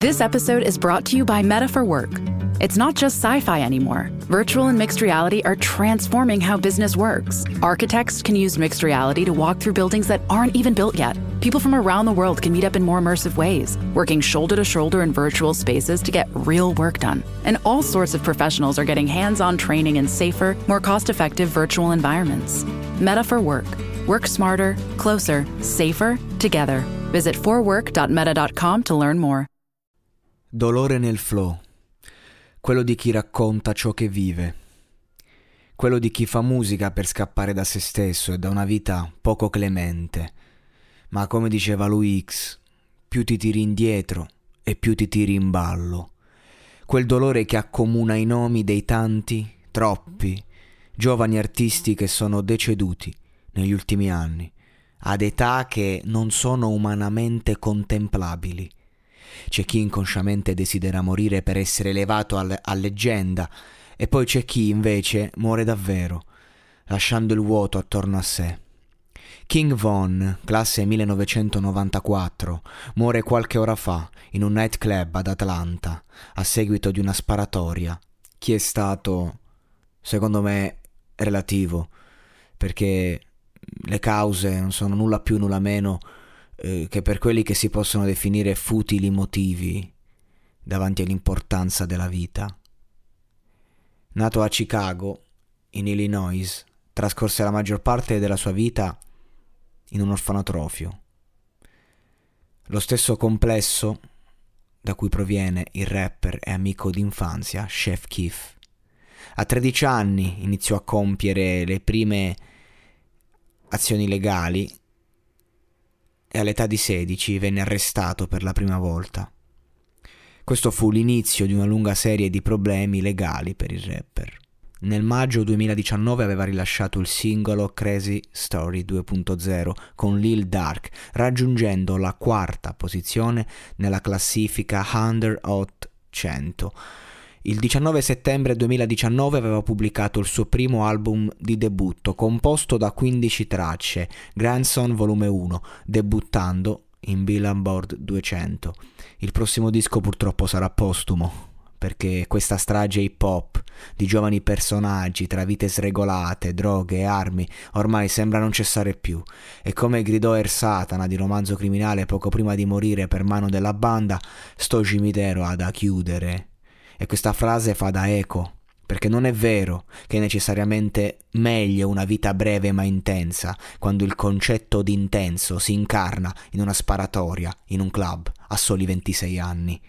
This episode is brought to you by Meta for Work. It's not just sci fi anymore. Virtual and mixed reality are transforming how business works. Architects can use mixed reality to walk through buildings that aren't even built yet. People from around the world can meet up in more immersive ways, working shoulder to shoulder in virtual spaces to get real work done. And all sorts of professionals are getting hands on training in safer, more cost effective virtual environments. Meta for Work. Work smarter, closer, safer, together. Visit forwork.meta.com to learn more. Dolore nel flow, quello di chi racconta ciò che vive, quello di chi fa musica per scappare da se stesso e da una vita poco clemente, ma come diceva lui X, più ti tiri indietro e più ti tiri in ballo, quel dolore che accomuna i nomi dei tanti, troppi, giovani artisti che sono deceduti negli ultimi anni, ad età che non sono umanamente contemplabili c'è chi inconsciamente desidera morire per essere elevato al- a leggenda, e poi c'è chi invece muore davvero, lasciando il vuoto attorno a sé. King Von, classe 1994, muore qualche ora fa in un nightclub ad Atlanta a seguito di una sparatoria. Chi è stato, secondo me, relativo, perché le cause non sono nulla più nulla meno eh, che per quelli che si possono definire futili motivi davanti all'importanza della vita. Nato a Chicago, in Illinois, trascorse la maggior parte della sua vita in un orfanotrofio. Lo stesso complesso da cui proviene il rapper e amico d'infanzia Chef Keef. A 13 anni iniziò a compiere le prime azioni legali e all'età di 16 venne arrestato per la prima volta. Questo fu l'inizio di una lunga serie di problemi legali per il rapper. Nel maggio 2019 aveva rilasciato il singolo Crazy Story 2.0 con Lil Dark, raggiungendo la quarta posizione nella classifica Under Hot 100 il 19 settembre 2019 aveva pubblicato il suo primo album di debutto, composto da 15 tracce, Grandson Volume 1, debuttando in Billboard 200. Il prossimo disco purtroppo sarà postumo, perché questa strage hip hop di giovani personaggi tra vite sregolate, droghe e armi ormai sembra non cessare più e come gridò Er Satana di romanzo criminale poco prima di morire per mano della banda, sto cimitero ha da chiudere e questa frase fa da eco, perché non è vero che è necessariamente meglio una vita breve ma intensa, quando il concetto di intenso si incarna in una sparatoria, in un club, a soli 26 anni.